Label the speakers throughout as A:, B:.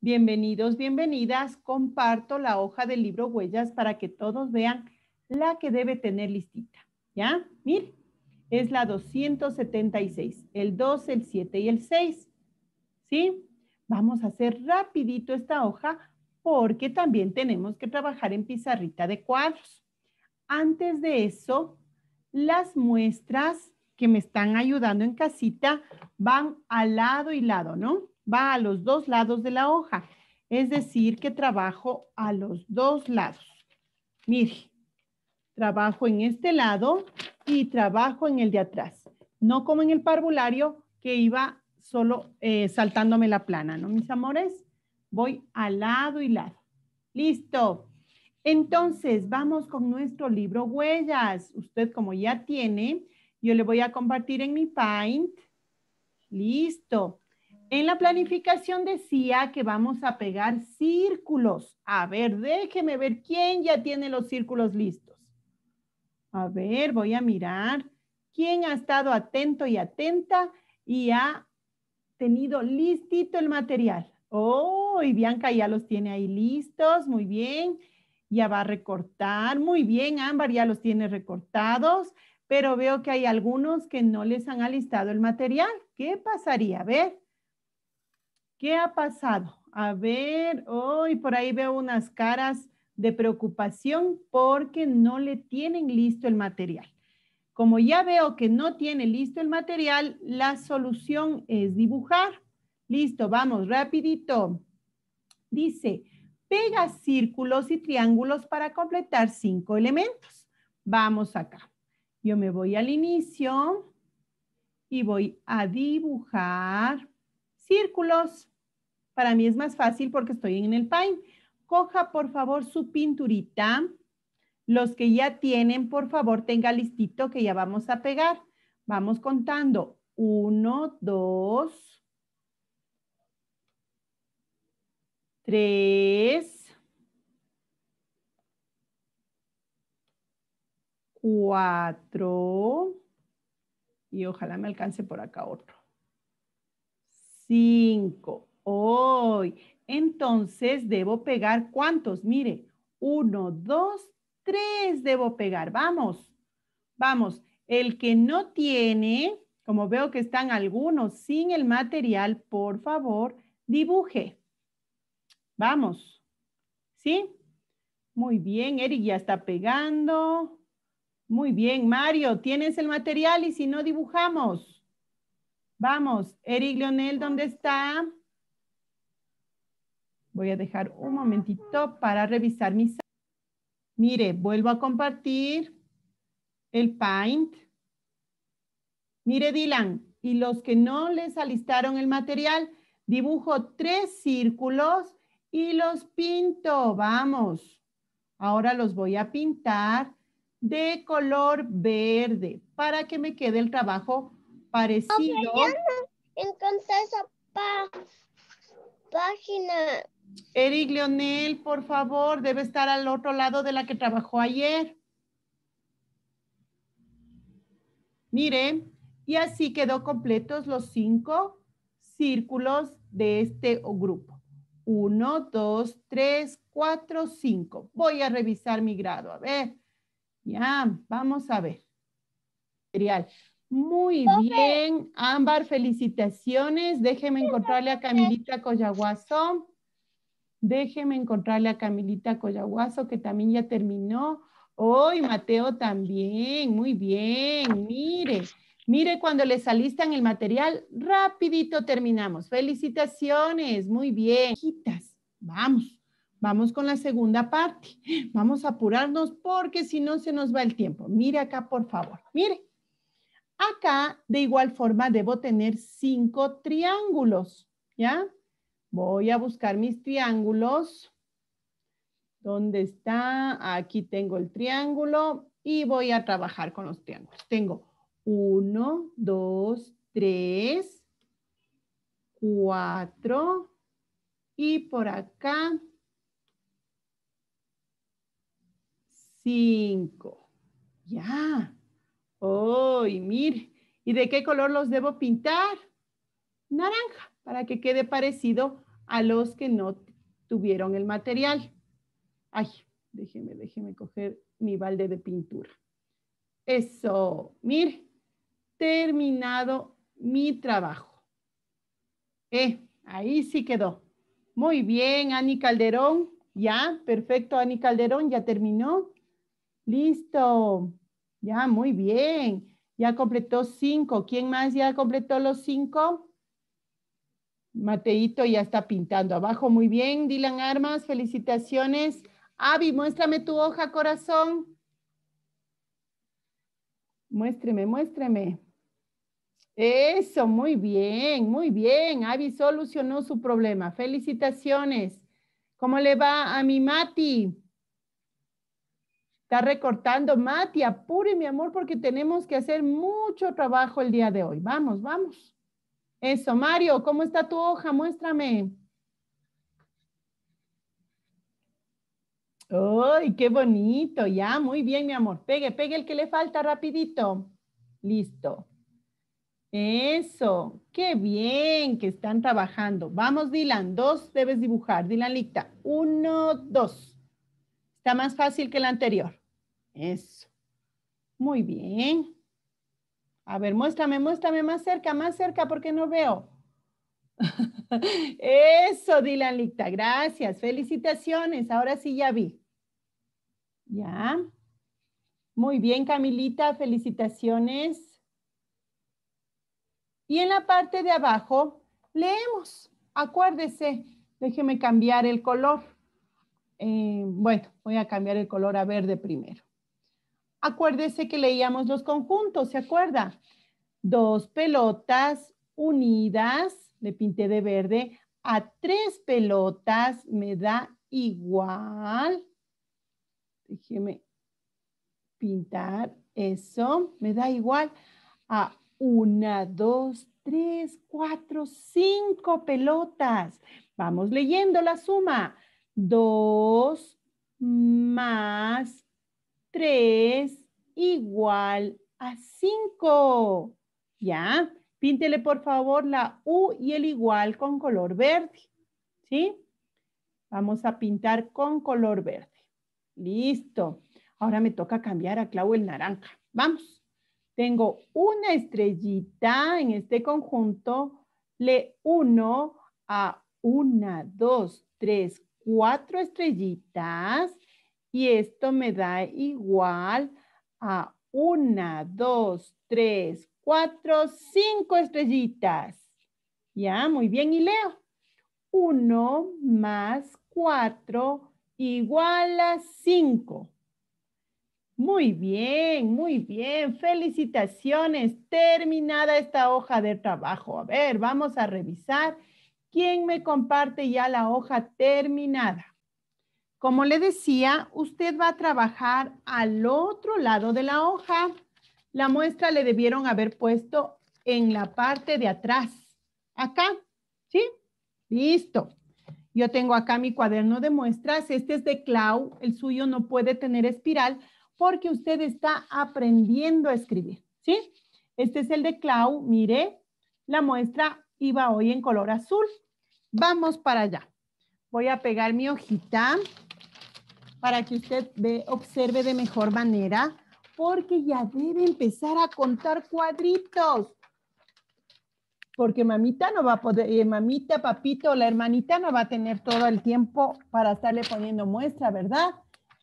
A: Bienvenidos, bienvenidas. Comparto la hoja del libro Huellas para que todos vean la que debe tener listita. ¿Ya? Miren, es la 276, el 2, el 7 y el 6. ¿Sí? Vamos a hacer rapidito esta hoja porque también tenemos que trabajar en pizarrita de cuadros. Antes de eso, las muestras que me están ayudando en casita van al lado y lado, ¿no? va a los dos lados de la hoja. Es decir, que trabajo a los dos lados. Mire, trabajo en este lado y trabajo en el de atrás. No como en el parvulario que iba solo eh, saltándome la plana, ¿no, mis amores? Voy al lado y lado. Listo. Entonces, vamos con nuestro libro Huellas. Usted como ya tiene, yo le voy a compartir en mi Paint. Listo. En la planificación decía que vamos a pegar círculos. A ver, déjeme ver quién ya tiene los círculos listos. A ver, voy a mirar quién ha estado atento y atenta y ha tenido listito el material. Oh, y Bianca ya los tiene ahí listos, muy bien. Ya va a recortar, muy bien, Ámbar ya los tiene recortados, pero veo que hay algunos que no les han alistado el material. ¿Qué pasaría? A ver, ¿Qué ha pasado? A ver, hoy por ahí veo unas caras de preocupación porque no le tienen listo el material. Como ya veo que no tiene listo el material, la solución es dibujar. Listo, vamos, rapidito. Dice, pega círculos y triángulos para completar cinco elementos. Vamos acá. Yo me voy al inicio y voy a dibujar círculos. Para mí es más fácil porque estoy en el pain, Coja, por favor, su pinturita. Los que ya tienen, por favor, tenga listito que ya vamos a pegar. Vamos contando. Uno, dos, tres, cuatro, y ojalá me alcance por acá otro cinco, Hoy. Entonces debo pegar cuántos? Mire, uno, dos, tres, debo pegar. Vamos. Vamos. El que no tiene, como veo que están algunos sin el material, por favor, dibuje. Vamos. ¿Sí? Muy bien, Eric ya está pegando. Muy bien, Mario, ¿tienes el material y si no dibujamos? Vamos, Eric Leonel, ¿dónde está? Voy a dejar un momentito para revisar mis... Mire, vuelvo a compartir el Paint. Mire, Dylan, y los que no les alistaron el material, dibujo tres círculos y los pinto. Vamos. Ahora los voy a pintar de color verde para que me quede el trabajo parecido. No, esa página. Eric Leonel, por favor, debe estar al otro lado de la que trabajó ayer. Miren, y así quedó completos los cinco círculos de este grupo. Uno, dos, tres, cuatro, cinco. Voy a revisar mi grado. A ver. Ya, vamos a ver. Material. Muy bien, Ámbar, felicitaciones. Déjeme encontrarle a Camilita Collaguazo. Déjeme encontrarle a Camilita Collaguazo, que también ya terminó. Hoy Mateo también, muy bien. Mire, mire cuando les alistan el material, rapidito terminamos. Felicitaciones, muy bien. Vamos, vamos con la segunda parte. Vamos a apurarnos porque si no se nos va el tiempo. Mire acá, por favor. Mire. Acá, de igual forma, debo tener cinco triángulos, ¿ya? Voy a buscar mis triángulos. ¿Dónde está? Aquí tengo el triángulo y voy a trabajar con los triángulos. Tengo uno, dos, tres, cuatro y por acá cinco. Ya. Oh, y mire, ¿y de qué color los debo pintar? Naranja, para que quede parecido a los que no tuvieron el material. Ay, déjeme, déjeme coger mi balde de pintura. Eso, mire, terminado mi trabajo. Eh, ahí sí quedó. Muy bien, Ani Calderón. Ya, perfecto, Ani Calderón, ya terminó. Listo. Ya, muy bien. Ya completó cinco. ¿Quién más ya completó los cinco? Mateito ya está pintando abajo. Muy bien, Dylan Armas, felicitaciones. Avi, muéstrame tu hoja, corazón. Muéstreme, muéstreme. Eso, muy bien, muy bien. Avi solucionó su problema. Felicitaciones. ¿Cómo le va a mi Mati? Está recortando Mati, apure mi amor porque tenemos que hacer mucho trabajo el día de hoy. Vamos, vamos. Eso, Mario, ¿cómo está tu hoja? Muéstrame. ¡Ay, qué bonito! Ya, muy bien, mi amor. Pegue, pegue el que le falta rapidito. Listo. Eso, qué bien que están trabajando. Vamos, Dylan, dos debes dibujar. Dylan Licta, uno, dos. Está más fácil que la anterior. Eso. Muy bien. A ver, muéstrame, muéstrame más cerca, más cerca porque no veo. Eso, Dylan Licta. Gracias. Felicitaciones. Ahora sí ya vi. Ya. Muy bien, Camilita. Felicitaciones. Y en la parte de abajo leemos. Acuérdese, déjeme cambiar el color. Eh, bueno, voy a cambiar el color a verde primero. Acuérdese que leíamos los conjuntos, ¿se acuerda? Dos pelotas unidas, le pinté de verde, a tres pelotas me da igual. Déjeme pintar eso, me da igual a una, dos, tres, cuatro, cinco pelotas. Vamos leyendo la suma. 2 más 3 igual a 5. ¿Ya? Píntele por favor la U y el igual con color verde. ¿Sí? Vamos a pintar con color verde. Listo. Ahora me toca cambiar a Clau el naranja. Vamos. Tengo una estrellita en este conjunto. Le uno a una, dos, tres, cuatro estrellitas y esto me da igual a una, dos, tres, cuatro, cinco estrellitas. Ya, muy bien, y leo. Uno más cuatro igual a cinco. Muy bien, muy bien. Felicitaciones. Terminada esta hoja de trabajo. A ver, vamos a revisar. ¿Quién me comparte ya la hoja terminada? Como le decía, usted va a trabajar al otro lado de la hoja. La muestra le debieron haber puesto en la parte de atrás. Acá, ¿sí? Listo. Yo tengo acá mi cuaderno de muestras. Este es de Clau. El suyo no puede tener espiral porque usted está aprendiendo a escribir, ¿sí? Este es el de Clau. Mire, la muestra iba hoy en color azul. Vamos para allá. Voy a pegar mi hojita para que usted observe de mejor manera, porque ya debe empezar a contar cuadritos. Porque mamita no va a poder, eh, mamita, papito, la hermanita no va a tener todo el tiempo para estarle poniendo muestra, ¿verdad?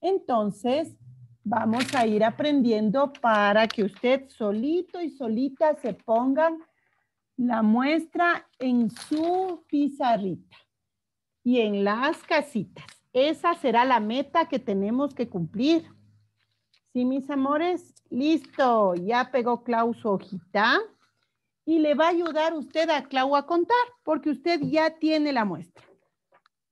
A: Entonces, vamos a ir aprendiendo para que usted solito y solita se pongan la muestra en su pizarrita y en las casitas. Esa será la meta que tenemos que cumplir. Sí, mis amores, listo. Ya pegó Clau su hojita y le va a ayudar usted a Clau a contar porque usted ya tiene la muestra.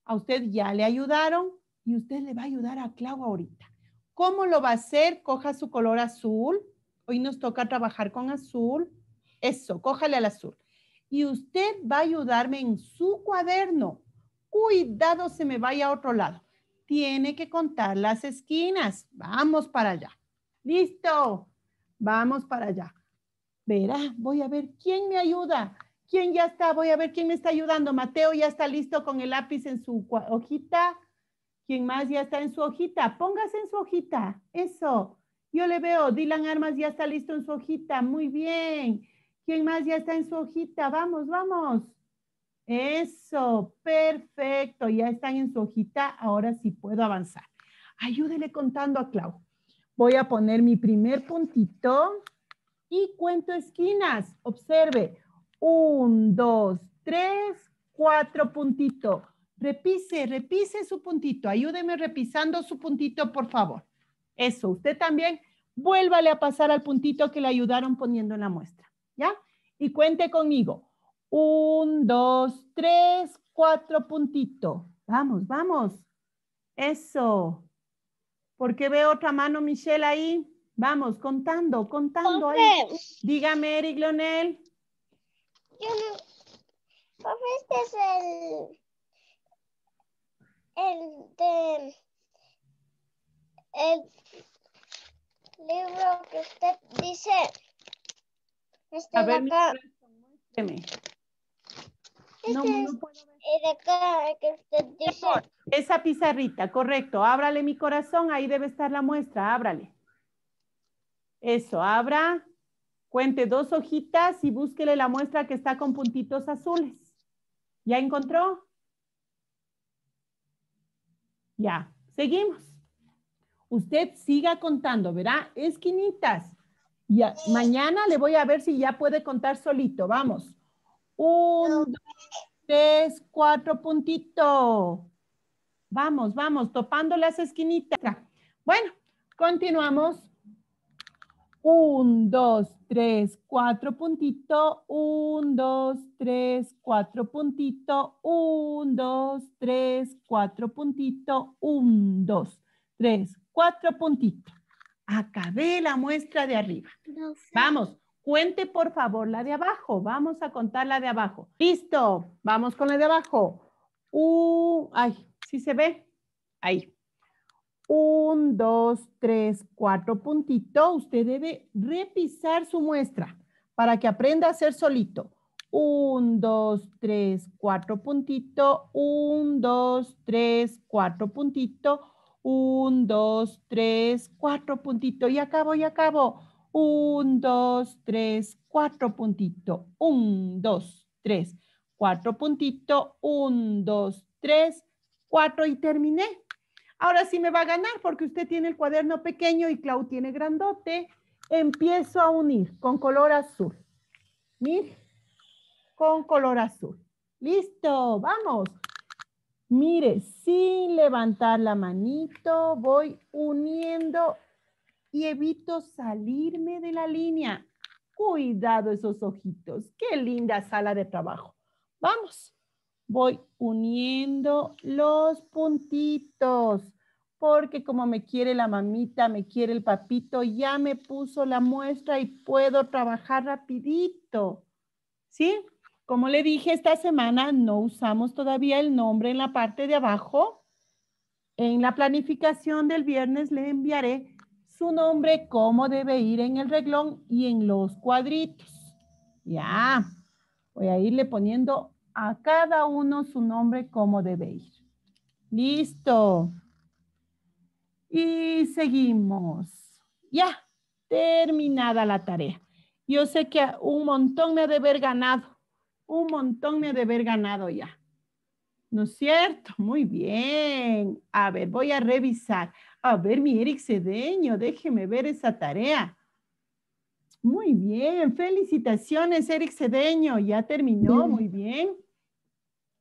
A: A usted ya le ayudaron y usted le va a ayudar a Clau ahorita. ¿Cómo lo va a hacer? Coja su color azul. Hoy nos toca trabajar con azul eso, cójale al azul. Y usted va a ayudarme en su cuaderno. Cuidado se me vaya a otro lado. Tiene que contar las esquinas. Vamos para allá. Listo. Vamos para allá. Verá, voy a ver quién me ayuda. ¿Quién ya está? Voy a ver quién me está ayudando. Mateo ya está listo con el lápiz en su hojita. ¿Quién más ya está en su hojita? Póngase en su hojita. Eso. Yo le veo. Dylan Armas ya está listo en su hojita. Muy bien. ¿Quién más ya está en su hojita? Vamos, vamos. Eso, perfecto. Ya están en su hojita. Ahora sí puedo avanzar. Ayúdele contando a Clau. Voy a poner mi primer puntito y cuento esquinas. Observe. Un, dos, tres, cuatro puntito. Repise, repise su puntito. Ayúdeme repisando su puntito, por favor. Eso, usted también. Vuélvale a pasar al puntito que le ayudaron poniendo en la muestra. Y cuente conmigo. Un, dos, tres, cuatro puntito. Vamos, vamos. Eso. ¿Por qué veo otra mano, Michelle, ahí? Vamos, contando, contando ahí. Dígame, Eric Leonel. Yo no... este es el... El de... El libro que usted dice a ver, Esa pizarrita, correcto. Ábrale mi corazón, ahí debe estar la muestra, ábrale. Eso, abra, cuente dos hojitas y búsquele la muestra que está con puntitos azules. ¿Ya encontró? Ya, seguimos. Usted siga contando, verá, esquinitas. Y mañana le voy a ver si ya puede contar solito. Vamos. Un, dos, tres, cuatro puntitos. Vamos, vamos, topando las esquinitas. Bueno, continuamos. Un, dos, tres, cuatro puntito. Un, dos, tres, cuatro puntito. Un, dos, tres, cuatro puntito. Un, dos, tres, cuatro puntitos. Acabé la muestra de arriba. Vamos, cuente por favor la de abajo. Vamos a contar la de abajo. Listo, vamos con la de abajo. Uh, ay, ¿sí se ve? Ahí. Un, dos, tres, cuatro puntitos. Usted debe repisar su muestra para que aprenda a hacer solito. Un, dos, tres, cuatro puntito. Un, dos, tres, cuatro puntito. Un, dos, tres, cuatro puntito. Y acabo, y acabo. Un, dos, tres, cuatro puntito. Un, dos, tres, cuatro puntito. Un, dos, tres, cuatro y terminé. Ahora sí me va a ganar porque usted tiene el cuaderno pequeño y Clau tiene grandote. Empiezo a unir con color azul. Mir, con color azul. Listo, vamos. Mire, sin levantar la manito, voy uniendo y evito salirme de la línea. Cuidado esos ojitos. Qué linda sala de trabajo. Vamos. Voy uniendo los puntitos. Porque como me quiere la mamita, me quiere el papito, ya me puso la muestra y puedo trabajar rapidito. ¿Sí? Como le dije, esta semana no usamos todavía el nombre en la parte de abajo. En la planificación del viernes le enviaré su nombre, cómo debe ir en el reglón y en los cuadritos. Ya, voy a irle poniendo a cada uno su nombre, cómo debe ir. Listo. Y seguimos. Ya, terminada la tarea. Yo sé que un montón me ha de haber ganado un montón me ha de haber ganado ya. ¿No es cierto? Muy bien. A ver, voy a revisar. A ver, mi Eric Cedeño, déjeme ver esa tarea. Muy bien. Felicitaciones, Eric Cedeño. Ya terminó. Muy bien.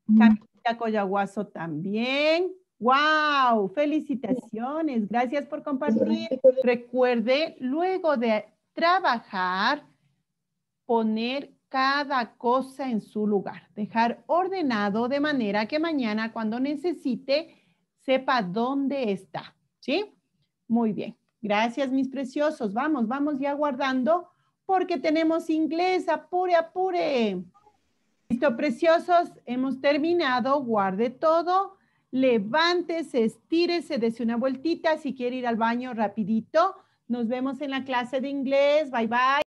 A: Camila Coyaguazo también. ¡Wow! Felicitaciones. Gracias por compartir. Recuerde, luego de trabajar, poner cada cosa en su lugar, dejar ordenado de manera que mañana cuando necesite sepa dónde está, ¿sí? Muy bien. Gracias, mis preciosos. Vamos, vamos ya guardando porque tenemos inglés. Apure, apure. Listo, preciosos. Hemos terminado. Guarde todo. Levántese, estírese, dese una vueltita. Si quiere ir al baño, rapidito. Nos vemos en la clase de inglés. Bye, bye.